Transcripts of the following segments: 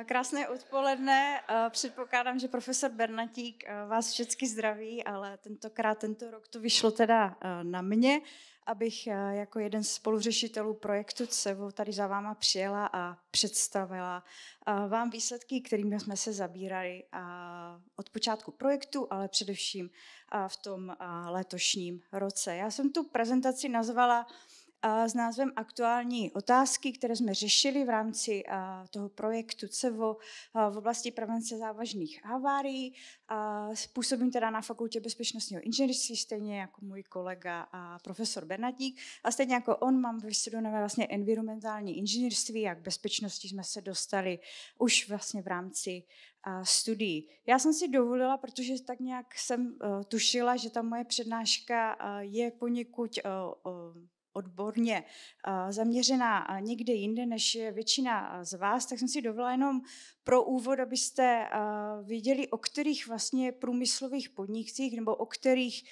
Eh, krásné odpoledne. Eh, předpokládám, že profesor Bernatík eh, vás všechny zdraví, ale tentokrát, tento rok to vyšlo teda na mě, abych jako jeden z spoluřešitelů projektu CEVO tady za váma přijela a představila vám výsledky, kterými jsme se zabírali od počátku projektu, ale především v tom letošním roce. Já jsem tu prezentaci nazvala s názvem Aktuální otázky, které jsme řešili v rámci toho projektu CEVO v oblasti prevence závažných havárií. Působím teda na Fakultě bezpečnostního inženýrství, stejně jako můj kolega a profesor Bernadík. A stejně jako on mám vystudované vlastně environmentální inženýrství, jak bezpečnosti jsme se dostali už vlastně v rámci studií. Já jsem si dovolila, protože tak nějak jsem e, tušila, že ta moje přednáška e, je poněkud e, odborně eh, zaměřená eh, někde jinde, než je většina eh, z vás, tak jsem si dovolila jenom pro úvod, abyste viděli, o kterých vlastně průmyslových podnicích nebo o kterých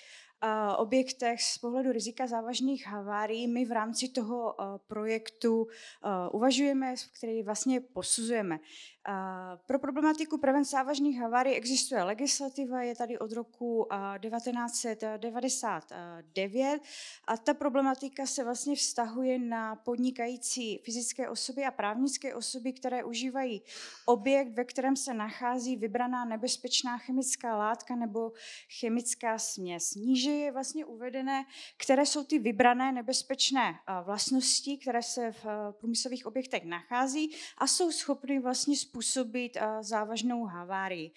objektech z pohledu rizika závažných havárií my v rámci toho projektu uvažujeme, který vlastně posuzujeme. Pro problematiku prevence závažných havárií existuje legislativa, je tady od roku 1999 a ta problematika se vlastně vztahuje na podnikající fyzické osoby a právnické osoby, které užívají objekt, ve kterém se nachází vybraná nebezpečná chemická látka nebo chemická směs. Níže kříži je vlastně uvedené, které jsou ty vybrané nebezpečné eh, vlastnosti, které se v eh, průmyslových objektech nachází a jsou schopny vlastně způsobit eh, závažnou havárii.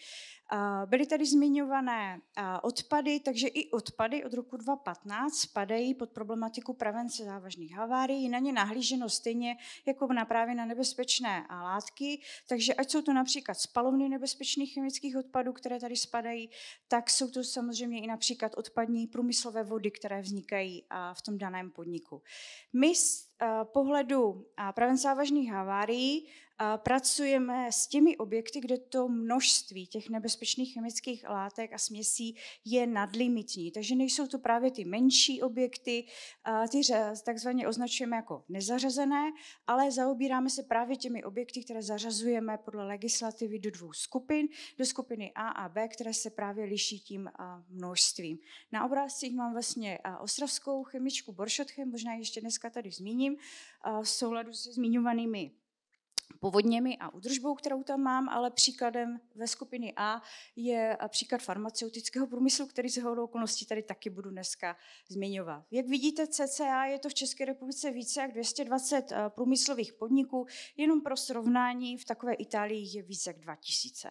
Byly tady zmiňované odpady, takže i odpady od roku 2015 spadají pod problematiku prevence závažných havárií. Na ně nahlíženo stejně jako na právě na nebezpečné látky, takže ať jsou to například spalovny nebezpečných chemických odpadů, které tady spadají, tak jsou to samozřejmě i například odpadní průmyslové vody, které vznikají v tom daném podniku. My z pohledu prevence závažných havárií pracujeme s těmi objekty, kde to množství těch nebezpečných chemických látek a směsí je nadlimitní. Takže nejsou to právě ty menší objekty, ty takzvaně označujeme jako nezařazené, ale zaobíráme se právě těmi objekty, které zařazujeme podle legislativy do dvou skupin, do skupiny A a B, které se právě liší tím množstvím. Na obrázcích mám vlastně ostravskou chemičku Boršotchem, možná ještě dneska tady zmíním, v souladu se zmiňovanými povodněmi a údržbou, kterou tam mám, ale příkladem ve skupiny A je příklad farmaceutického průmyslu, který z hodou okolností tady taky budu dneska zmiňovat. Jak vidíte, CCA je to v České republice více jak 220 eh, průmyslových podniků, jenom pro srovnání v takové Itálii je více jak 2000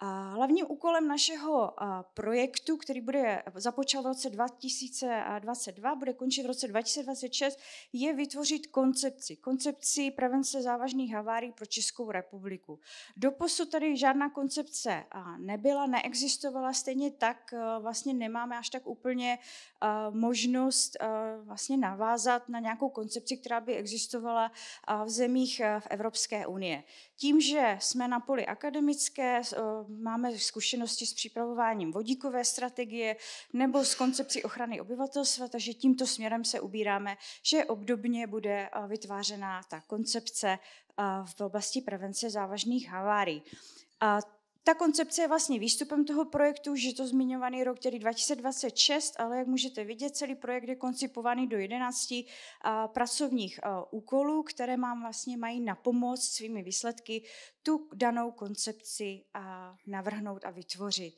hlavním úkolem našeho projektu, který bude započal v roce 2022, bude končit v roce 2026, je vytvořit koncepci. Koncepci prevence závažných havárií pro Českou republiku. Doposud tady žádná koncepce nebyla, neexistovala, stejně tak e, vlastně nemáme až tak úplně e, možnost e, vlastně navázat na nějakou koncepci, která by existovala v zemích v Evropské unie. Tím, že jsme na poli akademické, máme zkušenosti s připravováním vodíkové strategie nebo s koncepcí ochrany obyvatelstva, takže tímto směrem se ubíráme, že obdobně bude eh, vytvářena ta koncepce eh, v oblasti prevence závažných havárií. A ta koncepce je vlastně výstupem toho projektu, že to zmiňovaný rok, tedy 2026, ale jak můžete vidět, celý projekt je koncipovaný do 11 pracovních úkolů, které mám vlastně mají na pomoc svými výsledky tu danou koncepci a, navrhnout a vytvořit.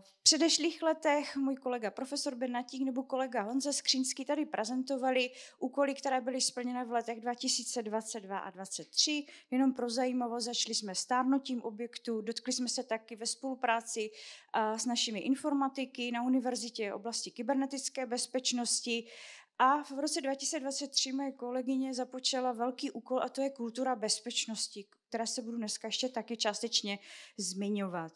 V předešlých letech můj kolega profesor Bernatík nebo kolega Honza Skřínský tady prezentovali úkoly, které byly splněny v letech 2022 a 2023. Jenom pro zajímavost začali jsme stárnutím objektu, dotkli jsme se taky ve spolupráci s našimi informatiky na univerzitě oblasti kybernetické bezpečnosti. A v roce 2023 moje kolegyně započala velký úkol a to je kultura bezpečnosti, která se budu dneska ještě taky částečně zmiňovat.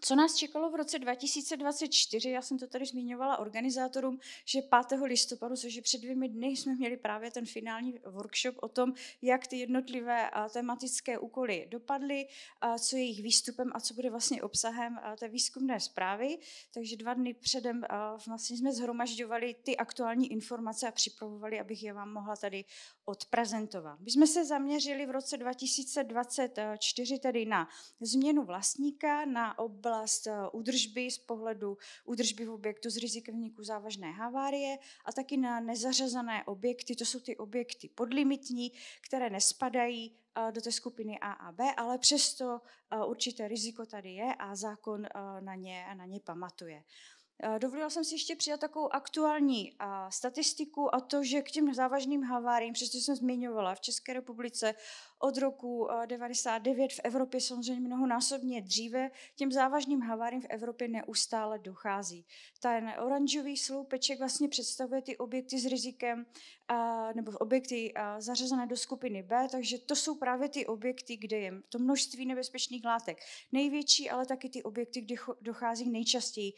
Co nás čekalo v roce 2024, já jsem to tady zmiňovala organizátorům, že 5. listopadu, což je před dvěmi dny, jsme měli právě ten finální workshop o tom, jak ty jednotlivé eh, tematické úkoly dopadly, eh, co je jejich výstupem a co bude vlastně obsahem eh, té výzkumné zprávy. Takže dva dny předem vlastně jsme zhromažďovali ty aktuální informace a připravovali, abych je vám mohla tady odprezentovat. My jsme se zaměřili v roce 2024 tedy na změnu vlastníka, na ob oblast eh, údržby z pohledu údržby v objektu z rizikem vzniku závažné havárie a taky na nezařazené objekty, to jsou ty objekty podlimitní, které nespadají eh, do té skupiny A a B, ale přesto eh, určité riziko tady je a zákon na ně, na ně pamatuje. Eh, dovolila jsem si ještě přidat takovou aktuální eh, statistiku a to, že k těm závažným haváriím, přestože jsem zmiňovala, v České republice od roku 1999, eh, v Evropě samozřejmě mnohonásobně dříve, těm závažným haváriím v Evropě neustále dochází. Ten oranžový sloupeček vlastně představuje ty objekty s rizikem, nebo objekty zařazené do skupiny B, takže to jsou právě ty objekty, kde je to množství nebezpečných látek největší, ale taky ty objekty, kde dochází nejčastěji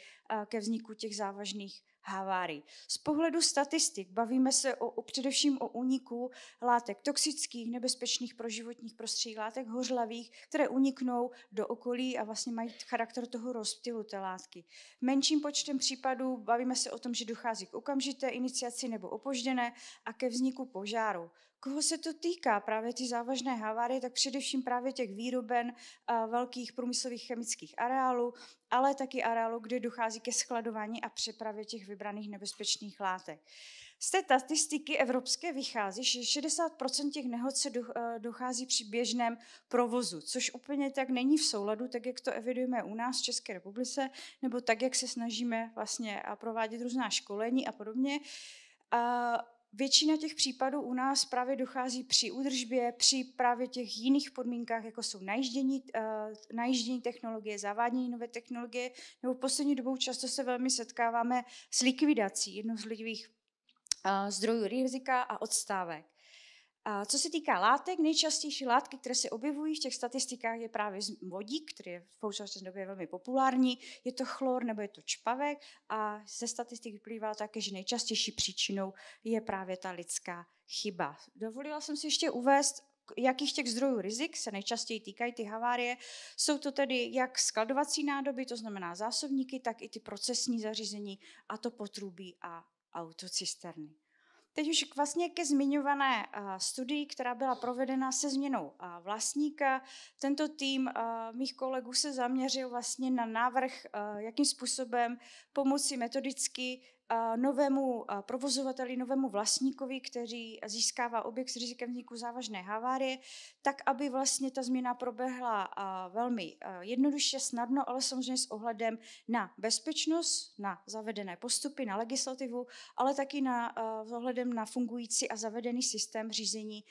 ke vzniku vzniku těch závažných havárií. Z pohledu statistik bavíme se o, o, především o úniku látek toxických, nebezpečných pro životních prostředí, látek hořlavých, které uniknou do okolí a vlastně mají charakter toho rozptylu té látky. Menším počtem případů bavíme se o tom, že dochází k okamžité iniciaci nebo opožděné a ke vzniku požáru. Koho se to týká? Právě ty závažné havárie, tak především právě těch výroben velkých průmyslových chemických areálů, ale taky areálu, kde dochází ke skladování a přepravě těch vybraných nebezpečných látek. Z té statistiky evropské vychází, že 60% těch nehod se e, dochází při běžném provozu, což úplně tak není v souladu, tak jak to evidujeme u nás v České republice, nebo tak, jak se snažíme vlastně provádět různá školení a podobně většina těch případů u nás právě dochází při údržbě, při právě těch jiných podmínkách, jako jsou najíždění, uh, najíždění technologie, zavádění nové technologie, nebo v poslední dobou často se velmi setkáváme s likvidací lidových uh, eh, zdrojů rizika a odstávek. A co se týká látek, nejčastější látky, které se objevují v těch statistikách, je právě vodík, který je v současné době velmi populární, je to chlor nebo je to čpavek a ze statistik vyplývá také, že nejčastější příčinou je právě ta lidská chyba. Dovolila jsem si ještě uvést jakých těch zdrojů rizik se nejčastěji týkají ty havárie. Jsou to tedy jak skladovací nádoby, to znamená zásobníky, tak i ty procesní zařízení, a to potrubí a autocisterny. Teď už k vlastně ke zmiňované eh, studii, která byla provedena se změnou eh, vlastníka. Tento tým eh, mých kolegů se zaměřil vlastně na návrh, jakým způsobem pomoci metodicky novému provozovateli, novému vlastníkovi, který získává objekt s rizikem vzniku závažné havárie, tak aby vlastně ta změna proběhla velmi jednoduše, snadno, ale samozřejmě s ohledem na bezpečnost, na zavedené postupy, na legislativu, ale taky na, s ohledem na fungující a zavedený systém řízení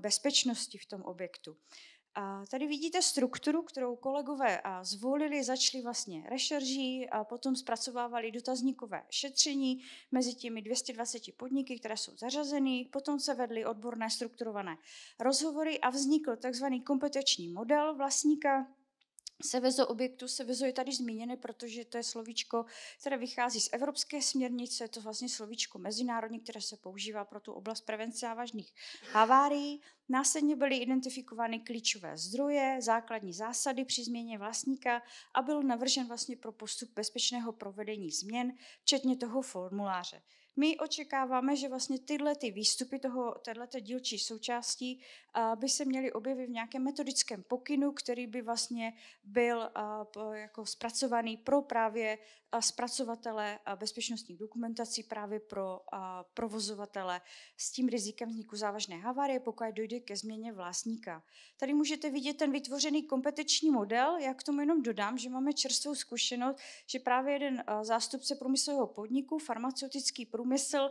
bezpečnosti v tom objektu. A tady vidíte strukturu, kterou kolegové zvolili, začali vlastně rešerží, a potom zpracovávali dotazníkové šetření mezi těmi 220 podniky, které jsou zařazeny, potom se vedly odborné strukturované rozhovory a vznikl takzvaný kompetenční model vlastníka Sevezo objektu, sevezo je tady zmíněné, protože to je slovíčko, které vychází z evropské směrnice, je to vlastně slovíčko mezinárodní, které se používá pro tu oblast prevence závažných havárií. Následně byly identifikovány klíčové zdroje, základní zásady při změně vlastníka a byl navržen vlastně pro postup bezpečného provedení změn, včetně toho formuláře. My očekáváme, že vlastně tyhle ty výstupy toho, této dílčí součástí eh, by se měly objevit v nějakém metodickém pokynu, který by vlastně byl eh, jako zpracovaný pro právě eh, zpracovatele bezpečnostních dokumentací, právě pro provozovatele s tím rizikem vzniku závažné havárie, pokud dojde ke změně vlastníka. Tady můžete vidět ten vytvořený kompetenční model. Já k tomu jenom dodám, že máme čerstvou zkušenost, že právě jeden zástupce průmyslového podniku, farmaceutický průmysl, průmysl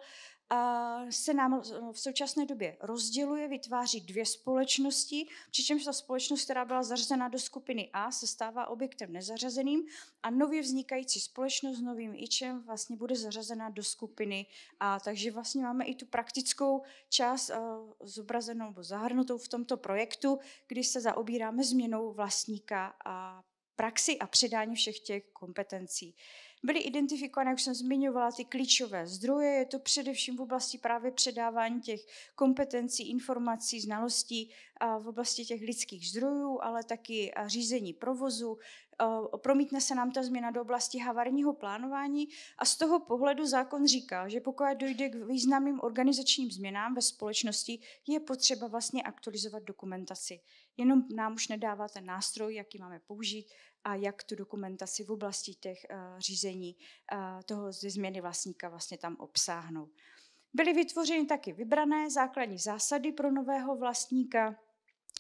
se nám eh, v současné době rozděluje, vytváří dvě společnosti, přičemž ta společnost, která byla zařazena do skupiny A, se stává objektem nezařazeným a nově vznikající společnost s novým IČem vlastně bude zařazena do skupiny A. Takže vlastně máme i tu praktickou část eh, zobrazenou nebo zahrnutou v tomto projektu, kdy se zaobíráme změnou vlastníka a praxi a předání všech těch kompetencí. Byly identifikovány, jak jsem zmiňovala, ty klíčové zdroje. Je to především v oblasti právě předávání těch kompetencí, informací, znalostí v oblasti těch lidských zdrojů, ale taky řízení provozu, promítne se nám ta změna do oblasti havarního plánování a z toho pohledu zákon říká, že pokud dojde k významným organizačním změnám ve společnosti, je potřeba vlastně aktualizovat dokumentaci. Jenom nám už nedává ten nástroj, jaký máme použít a jak tu dokumentaci v oblasti těch e, řízení e, toho ze změny vlastníka vlastně tam obsáhnout. Byly vytvořeny taky vybrané základní zásady pro nového vlastníka,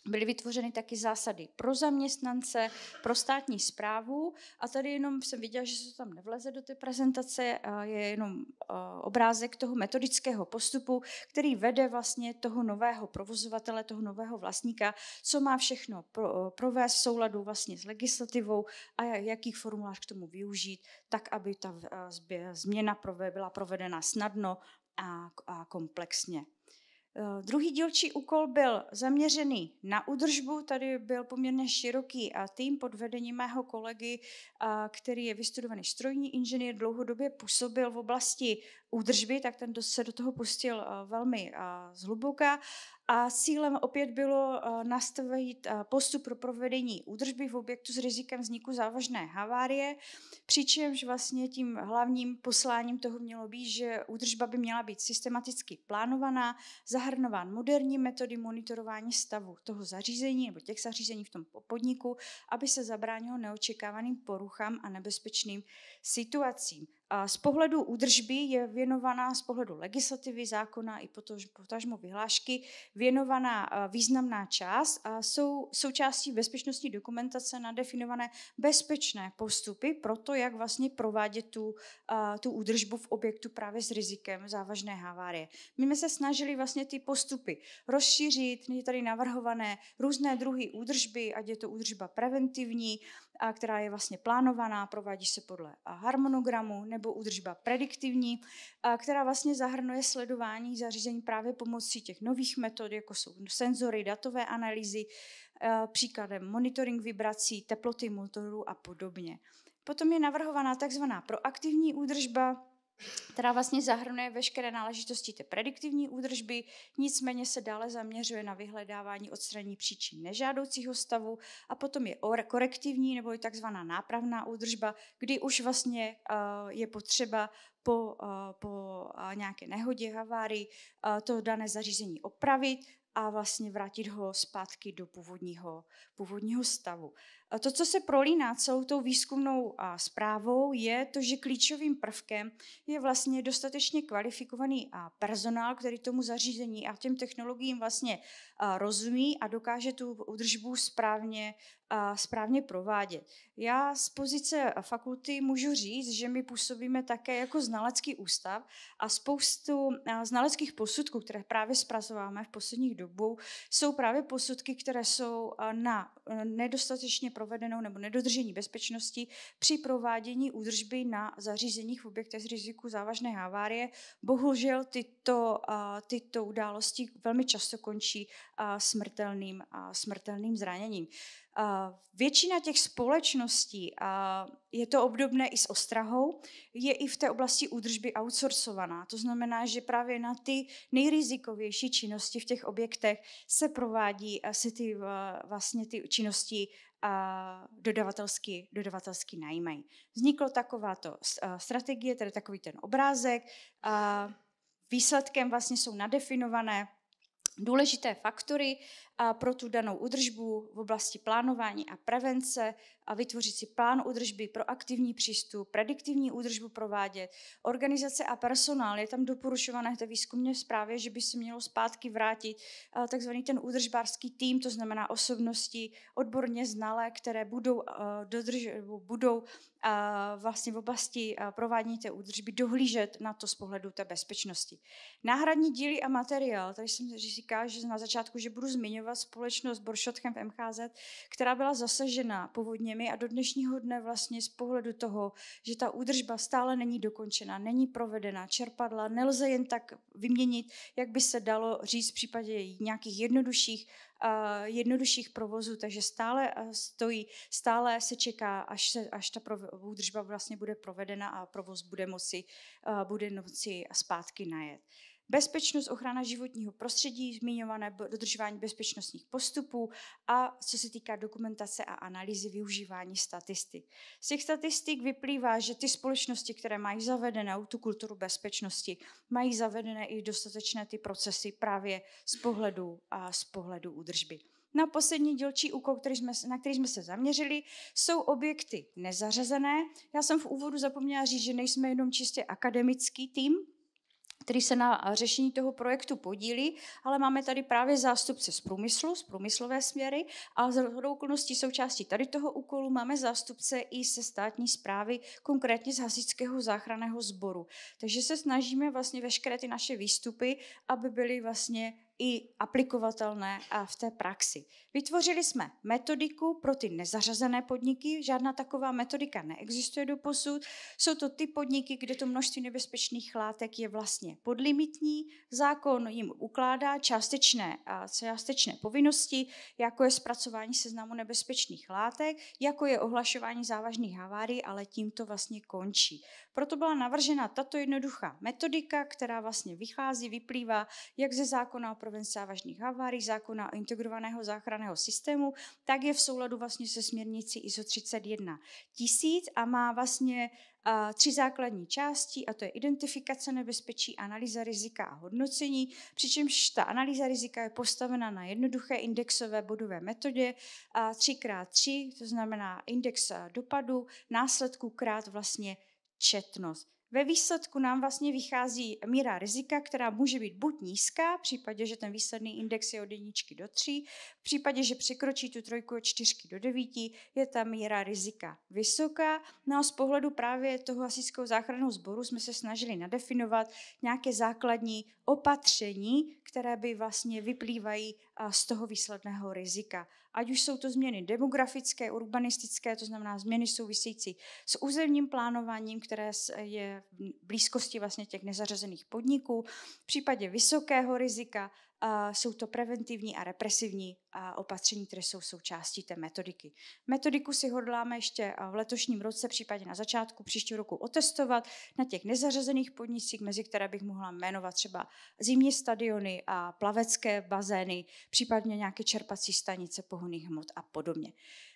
byly vytvořeny taky zásady pro zaměstnance, pro státní zprávu a tady jenom jsem viděla, že se tam nevleze do té prezentace, je jenom obrázek toho metodického postupu, který vede vlastně toho nového provozovatele, toho nového vlastníka, co má všechno provést v souladu vlastně s legislativou a jakých formulář k tomu využít, tak aby ta změna byla provedena snadno a komplexně. Eh, druhý dílčí úkol byl zaměřený na udržbu. Tady byl poměrně široký eh, tým pod vedením mého kolegy, eh, který je vystudovaný strojní inženýr, dlouhodobě působil v oblasti údržby, tak ten se do toho pustil eh, velmi eh, zhluboka a cílem opět bylo eh, nastavit postup pro provedení údržby v objektu s rizikem vzniku závažné havárie, přičemž vlastně tím hlavním posláním toho mělo být, že údržba by měla být systematicky plánovaná, zahrnován moderní metody monitorování stavu toho zařízení nebo těch zařízení v tom podniku, aby se zabránilo neočekávaným poruchám a nebezpečným situacím. A z pohledu údržby je věnovaná, z pohledu legislativy, zákona i potažmo vyhlášky, věnovaná významná část a jsou součástí bezpečnostní dokumentace nadefinované bezpečné postupy pro to, jak vlastně provádět tu, tu údržbu v objektu právě s rizikem závažné havárie. My jsme se snažili vlastně ty postupy rozšířit, je tady navrhované různé druhy údržby, ať je to údržba preventivní, a která je vlastně plánovaná, provádí se podle harmonogramu, nebo údržba prediktivní, a která vlastně zahrnuje sledování zařízení právě pomocí těch nových metod, jako jsou senzory, datové analýzy, e, příkladem monitoring vibrací, teploty motorů a podobně. Potom je navrhovaná takzvaná proaktivní údržba, která vlastně zahrnuje veškeré náležitosti té prediktivní údržby, nicméně se dále zaměřuje na vyhledávání odstranění příčin nežádoucího stavu a potom je korektivní nebo i takzvaná nápravná údržba, kdy už vlastně eh, je potřeba po, eh, po eh, nějaké nehodě, havárii to dané zařízení opravit a vlastně vrátit ho zpátky do původního, původního stavu. To, co se prolíná celou tou výzkumnou zprávou, je to, že klíčovým prvkem je vlastně dostatečně kvalifikovaný personál, který tomu zařízení a těm technologiím vlastně rozumí a dokáže tu udržbu správně, správně provádět. Já z pozice fakulty můžu říct, že my působíme také jako znalecký ústav a spoustu znaleckých posudků, které právě zpracováváme v posledních dobou, jsou právě posudky, které jsou na nedostatečně prováděné provedenou nebo nedodržení bezpečnosti při provádění údržby na zařízeních v objektech z riziku závažné havárie. Bohužel tyto, tyto události velmi často končí smrtelným, smrtelným zraněním. Většina těch společností, je to obdobné i s ostrahou, je i v té oblasti údržby outsourcovaná. To znamená, že právě na ty nejrizikovější činnosti v těch objektech se provádí se ty vlastně ty činnosti dodavatelsky, dodavatelsky najímají. Vznikla takováto strategie, tedy takový ten obrázek. Výsledkem vlastně jsou nadefinované důležité faktory pro tu danou údržbu v oblasti plánování a prevence, a vytvořit si plán údržby, proaktivní přístup, prediktivní údržbu provádět. Organizace a personál je tam doporučované v té výzkumné zprávě, že by se mělo zpátky vrátit eh, takzvaný ten údržbářský tým, to znamená osobnosti odborně znalé, které budou, eh, dodrž, budou vlastně v oblasti provádění té údržby dohlížet na to z pohledu té bezpečnosti. Náhradní díly a materiál, tady jsem říká, že na začátku, že budu zmiňovat společnost Boršotchem v MHZ, která byla zasažena povodněmi a do dnešního dne vlastně z pohledu toho, že ta údržba stále není dokončena, není provedena, čerpadla nelze jen tak vyměnit, jak by se dalo říct v případě nějakých jednodušších Eh, jednodušších provozů, takže stále eh, stojí, stále se čeká, až, se, až ta údržba vlastně bude provedena a provoz bude moci, eh, bude noci zpátky najet. Bezpečnost, ochrana životního prostředí, zmiňované dodržování bezpečnostních postupů a co se týká dokumentace a analýzy využívání statistik. Z těch statistik vyplývá, že ty společnosti, které mají zavedenou tu kulturu bezpečnosti, mají zavedené i dostatečné ty procesy právě z pohledu a z pohledu údržby. Na poslední dělčí úkol, který jsme, na který jsme se zaměřili, jsou objekty nezařazené. Já jsem v úvodu zapomněla říct, že nejsme jenom čistě akademický tým, který se na řešení toho projektu podílí, ale máme tady právě zástupce z průmyslu, z průmyslové směry a z okolností součástí tady toho úkolu máme zástupce i se státní zprávy, konkrétně z hasičského záchranného sboru. Takže se snažíme vlastně veškeré ty naše výstupy, aby byly vlastně i aplikovatelné a v té praxi. Vytvořili jsme metodiku pro ty nezařazené podniky, žádná taková metodika neexistuje do posud. Jsou to ty podniky, kde to množství nebezpečných látek je vlastně podlimitní, zákon jim ukládá částečné, částečné povinnosti, jako je zpracování seznamu nebezpečných látek, jako je ohlašování závažných havárií, ale tím to vlastně končí. Proto byla navržena tato jednoduchá metodika, která vlastně vychází, vyplývá jak ze zákona o prevenci závažných havárií, zákona o integrovaného záchranného systému, tak je v souladu vlastně se směrnicí ISO 31 tisíc a má vlastně tři základní části, a to je identifikace nebezpečí, analýza rizika a hodnocení, přičemž ta analýza rizika je postavena na jednoduché indexové bodové metodě 3x3, to znamená index dopadu, následků krát vlastně četnost. Ve výsledku nám vlastně vychází míra rizika, která může být buď nízká, v případě, že ten výsledný index je od jedničky do tří, v případě, že překročí tu trojku od čtyřky do devíti, je ta míra rizika vysoká. No a z pohledu právě toho asijského záchranného sboru jsme se snažili nadefinovat nějaké základní opatření, které by vlastně vyplývají z toho výsledného rizika. Ať už jsou to změny demografické, urbanistické, to znamená změny související s územním plánováním, které je v blízkosti vlastně těch nezařazených podniků. V případě vysokého rizika jsou to preventivní a represivní a opatření, které jsou součástí té metodiky. Metodiku si hodláme ještě eh, v letošním roce, případně na začátku příštího roku otestovat na těch nezařazených podnicích, mezi které bych mohla jmenovat třeba zimní stadiony a plavecké bazény, případně nějaké čerpací stanice pohonných hmot a podobně.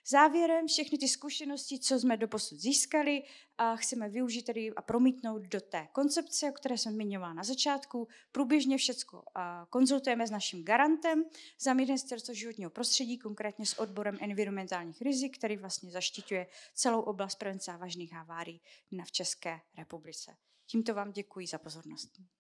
Závěrem všechny ty zkušenosti, co jsme doposud získali, a chceme využít tedy a promítnout do té koncepce, o které jsem zmiňovala na začátku. Průběžně všechno konzultujeme s naším garantem za ministerstvo životního prostředí, konkrétně s odborem environmentálních rizik, který vlastně zaštiťuje celou oblast prevence závažných havárií na v České republice. Tímto vám děkuji za pozornost.